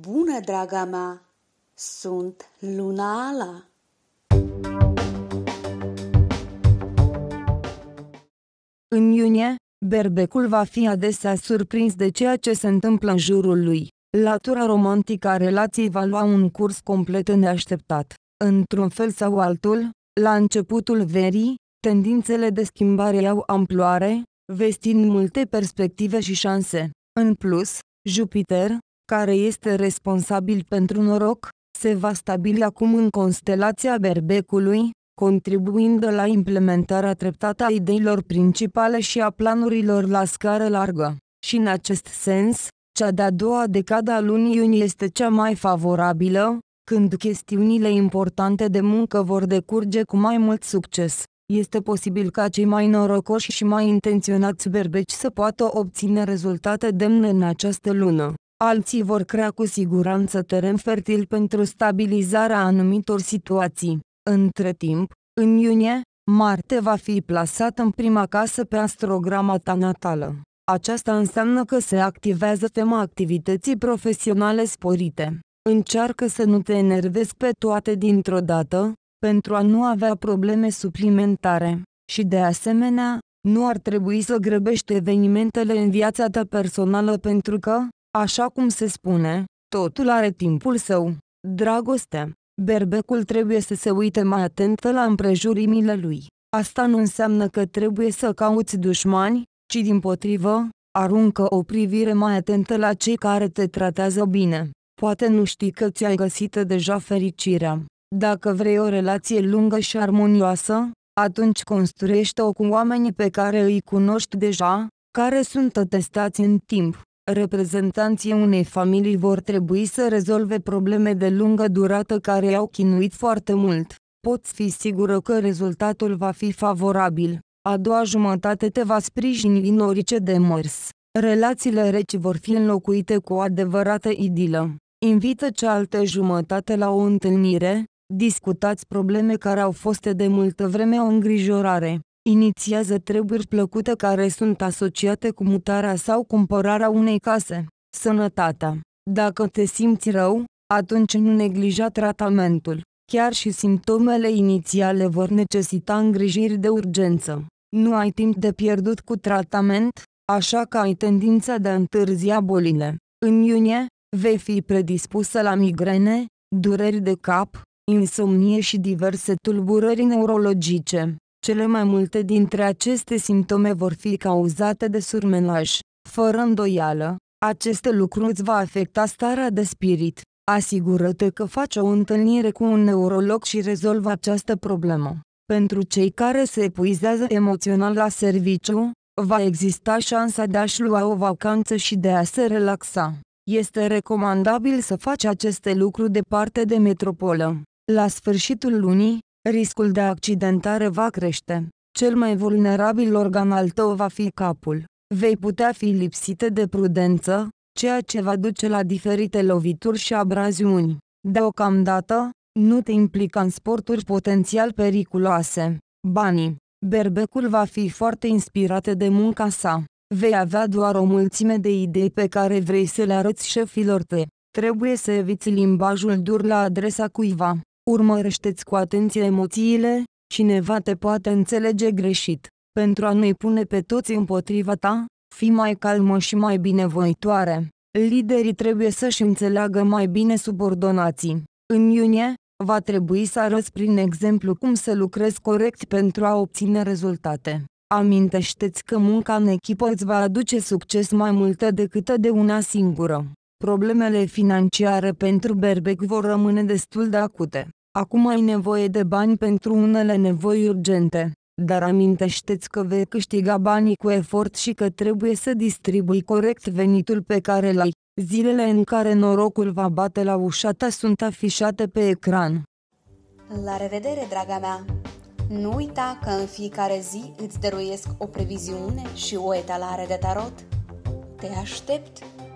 Bună, draga mea! Sunt Luna Ala! În iunie, berbecul va fi adesea surprins de ceea ce se întâmplă în jurul lui. Latura romantică a relației va lua un curs complet neașteptat. Într-un fel sau altul, la începutul verii, tendințele de schimbare iau amploare, vestind multe perspective și șanse. În plus, Jupiter, care este responsabil pentru noroc, se va stabili acum în constelația berbecului, contribuind la implementarea treptată a ideilor principale și a planurilor la scară largă. Și în acest sens, cea de-a doua decada a lunii iunie este cea mai favorabilă, când chestiunile importante de muncă vor decurge cu mai mult succes. Este posibil ca cei mai norocoși și mai intenționați berbeci să poată obține rezultate demne în această lună alții vor crea cu siguranță teren fertil pentru stabilizarea anumitor situații. Între timp, în iunie, Marte va fi plasat în prima casă pe astrograma ta natală. Aceasta înseamnă că se activează tema activității profesionale sporite. Încearcă să nu te enervezi pe toate dintr-o dată, pentru a nu avea probleme suplimentare. Și de asemenea, nu ar trebui să grăbești evenimentele în viața ta personală pentru că, Așa cum se spune, totul are timpul său. Dragoste. Berbecul trebuie să se uite mai atent la împrejurimile lui. Asta nu înseamnă că trebuie să cauți dușmani, ci din potrivă, aruncă o privire mai atentă la cei care te tratează bine. Poate nu știi că ți-ai găsit deja fericirea. Dacă vrei o relație lungă și armonioasă, atunci construiește-o cu oamenii pe care îi cunoști deja, care sunt atestați în timp reprezentanții unei familii vor trebui să rezolve probleme de lungă durată care i-au chinuit foarte mult. Poți fi sigură că rezultatul va fi favorabil. A doua jumătate te va sprijini în orice demers. Relațiile reci vor fi înlocuite cu o adevărată idilă. Invită cealaltă jumătate la o întâlnire, discutați probleme care au fost de multă vreme o îngrijorare inițiază treburi plăcute care sunt asociate cu mutarea sau cumpărarea unei case. Sănătatea. Dacă te simți rău, atunci nu neglija tratamentul. Chiar și simptomele inițiale vor necesita îngrijiri de urgență. Nu ai timp de pierdut cu tratament, așa că ai tendința de a întârzia bolile. În iunie, vei fi predispusă la migrene, dureri de cap, insomnie și diverse tulburări neurologice. Cele mai multe dintre aceste simptome vor fi cauzate de surmenaj. Fără îndoială, acest lucru îți va afecta starea de spirit. Asigură-te că faci o întâlnire cu un neurolog și rezolvă această problemă. Pentru cei care se epuizează emoțional la serviciu, va exista șansa de a-și lua o vacanță și de a se relaxa. Este recomandabil să faci aceste lucruri departe de metropolă. La sfârșitul lunii, riscul de accidentare va crește. Cel mai vulnerabil organ al tău va fi capul. Vei putea fi lipsită de prudență, ceea ce va duce la diferite lovituri și abraziuni. Deocamdată, nu te implica în sporturi potențial periculoase. Banii. Berbecul va fi foarte inspirat de munca sa. Vei avea doar o mulțime de idei pe care vrei să le arăți șefilor tăi. Trebuie să eviți limbajul dur la adresa cuiva. Urmărește-ți cu atenție emoțiile, cineva te poate înțelege greșit. Pentru a nu-i pune pe toți împotriva ta, fii mai calmă și mai binevoitoare. Liderii trebuie să-și înțeleagă mai bine subordonații. În iunie, va trebui să arăți prin exemplu cum să lucrezi corect pentru a obține rezultate. Amintește-ți că munca în echipă îți va aduce succes mai multă decât de una singură problemele financiare pentru Berbec vor rămâne destul de acute. Acum ai nevoie de bani pentru unele nevoi urgente, dar amintește-ți că vei câștiga banii cu efort și că trebuie să distribui corect venitul pe care l-ai. Zilele în care norocul va bate la ușa ta sunt afișate pe ecran. La revedere, draga mea! Nu uita că în fiecare zi îți dăruiesc o previziune și o etalare de tarot. Te aștept!